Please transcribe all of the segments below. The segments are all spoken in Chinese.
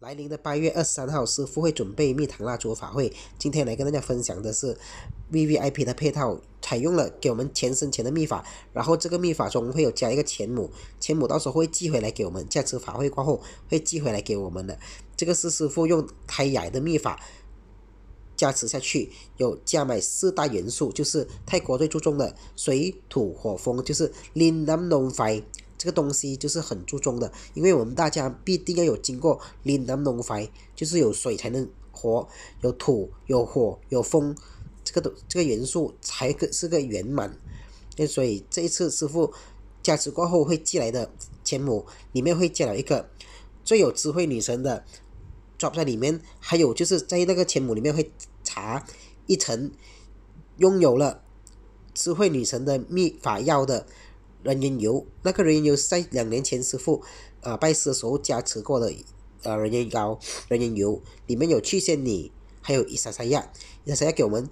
来临的八月二十三号，师傅会准备蜜糖蜡烛法会。今天来跟大家分享的是 V V I P 的配套，采用了给我们前身钱的秘法，然后这个秘法中会有加一个钱母，钱母到时候会寄回来给我们，值法会过后会寄回来给我们的。这个是师傅用胎雅的秘法加持下去，有加满四大元素，就是泰国最注重的水土火风，就是林南龙飞。这个东西就是很注重的，因为我们大家必定要有经过。岭能农肥就是有水才能活，有土、有火、有风，这个这个元素才是个圆满。所以这一次师傅加持过后会寄来的千亩里面会建了一个最有智慧女神的 d o 在里面，还有就是在那个千亩里面会查一层拥有了智慧女神的秘法药的。人缘油，那个人缘油是在两年前师傅，啊拜师的时候加持过的，啊人缘膏、人缘油，里面有去仙女，还有一三三亚，一三三亚给我们，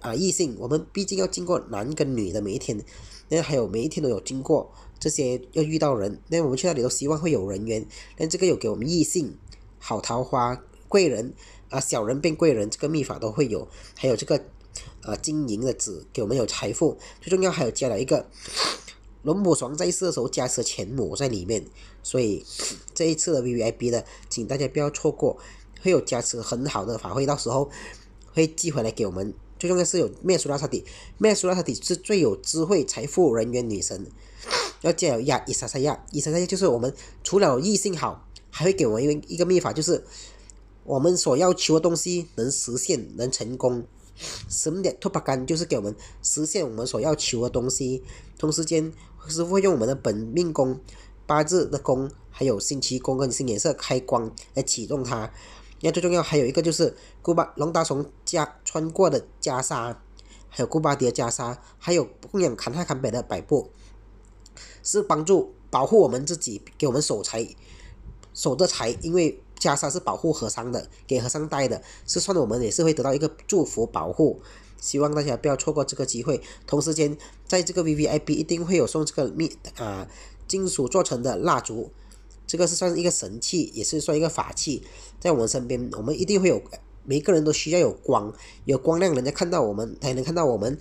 啊异性，我们毕竟要经过男跟女的每一天，那还有每一天都有经过这些要遇到人，那我们去那里都希望会有人缘，那这个有给我们异性，好桃花、贵人，啊小人变贵人这个秘法都会有，还有这个，啊金银的子给我们有财富，最重要还有加了一个。龙母床在次的时候加持钱母在里面，所以这一次的 VVIP 呢，请大家不要错过，会有加持很好的法会，到时候会寄回来给我们。最重要是有灭苏拉萨底，灭苏拉萨底是最有智慧、财富、人员女神。要加油亚伊莎莎亚，伊莎莎亚就是我们除了异性好，还会给我们一个秘法，就是我们所要求的东西能实现，能成功。神的托帕干就是给我们实现我们所要求的东西，同时间师傅会用我们的本命宫、八字的宫，还有星期宫跟星颜色开光来启动它。那最重要还有一个就是古巴龙达从家穿过的袈裟，还有古巴迪的袈裟，还有供养坎泰坎北的摆布，是帮助保护我们自己，给我们守财、守着财，因为。袈裟是保护和尚的，给和尚戴的，是算我们也是会得到一个祝福保护。希望大家不要错过这个机会。同时间，在这个 VIP V 一定会有送这个密啊，金属做成的蜡烛，这个是算一个神器，也是算一个法器，在我们身边，我们一定会有，每个人都需要有光，有光亮，人家看到我们，才能看到我们，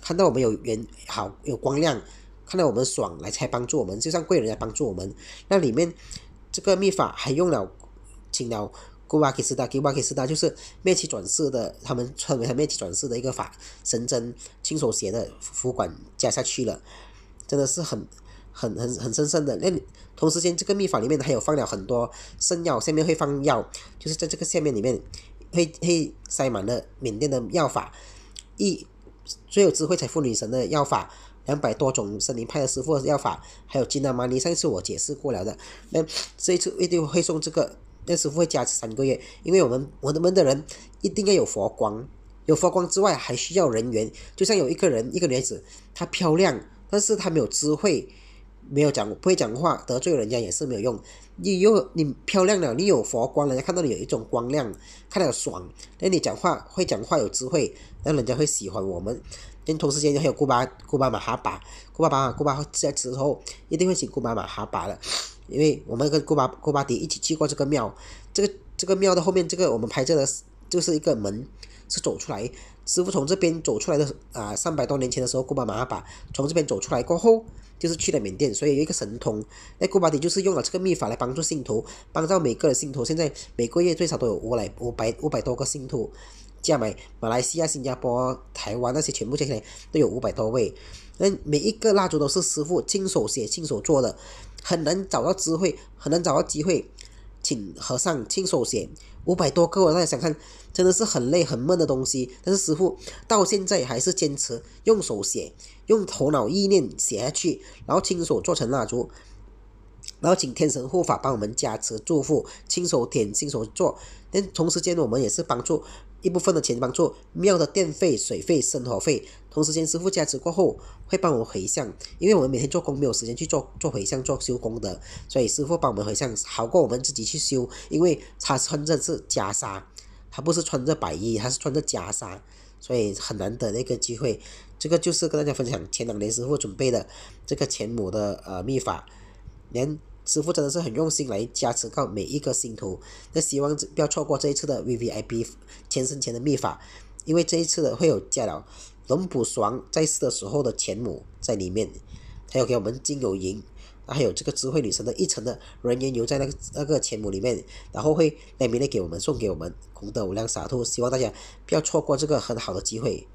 看到我们有缘好有光亮，看到我们爽来才帮助我们，就像贵人来帮助我们。那里面这个秘法还用了。青了古巴克斯大，古巴克斯大就是灭其转世的，他们称为他灭其转世的一个法神针亲手写的符管加下去了，真的是很很很很神圣的。那同时间这个秘法里面还有放了很多圣药，下面会放药，就是在这个下面里面会会塞满了缅甸的药法，一最有智慧财富女神的药法，两百多种森林派的师傅药法，还有金达玛尼，上次我解释过了的，那这一次一定会送这个。那师傅会加持三个月，因为我们我们的人一定要有佛光，有佛光之外还需要人缘。就像有一个人一个女孩子，她漂亮，但是她没有智慧，没有讲不会讲话，得罪人家也是没有用。你有你漂亮了，你有佛光，人家看到你有一种光亮，看到爽。那你讲话会讲话有智慧，那人家会喜欢我们。跟同时间还有姑巴姑巴马哈巴，姑巴巴姑妈巴在之后一定会请姑巴马哈巴的。因为我们跟古巴古巴迪一起去过这个庙，这个这个庙的后面这个我们拍摄的就是一个门，是走出来，师傅从这边走出来的啊，三百多年前的时候，古巴马哈把从这边走出来过后，就是去了缅甸，所以有一个神通，那古巴迪就是用了这个秘法来帮助信徒，帮助每个信徒，现在每个月最少都有五百五百五百多个信徒，加埋马来西亚、新加坡、台湾那些全部加起来都有五百多位。嗯，每一个蜡烛都是师傅亲手写、亲手做的，很难找到机会，很难找到机会，请和尚亲手写五百多个。大家想看，真的是很累、很闷的东西。但是师傅到现在还是坚持用手写，用头脑意念写下去，然后亲手做成蜡烛。然后请天神护法帮我们加持祝福，亲手点，亲手做。连同时间我们也是帮助一部分的钱，帮助庙的电费、水费、生活费。同时间师傅加持过后，会帮我们回向，因为我们每天做工没有时间去做做回向、做修功德，所以师傅帮我们回向好过我们自己去修，因为他穿着是袈裟，他不是穿着白衣，他是穿着袈裟，所以很难得那个机会。这个就是跟大家分享前两年师傅准备的这个钱母的呃秘法，连。师傅真的是很用心来加持到每一个信徒，那希望不要错过这一次的 V V I P 签生钱的秘法，因为这一次的会有加了龙卜爽在世的时候的钱母在里面，还有给我们金有银，还有这个智慧女神的一层的人员留在那个那个钱母里面，然后会来明天给我们送给我们功德无量洒脱，希望大家不要错过这个很好的机会。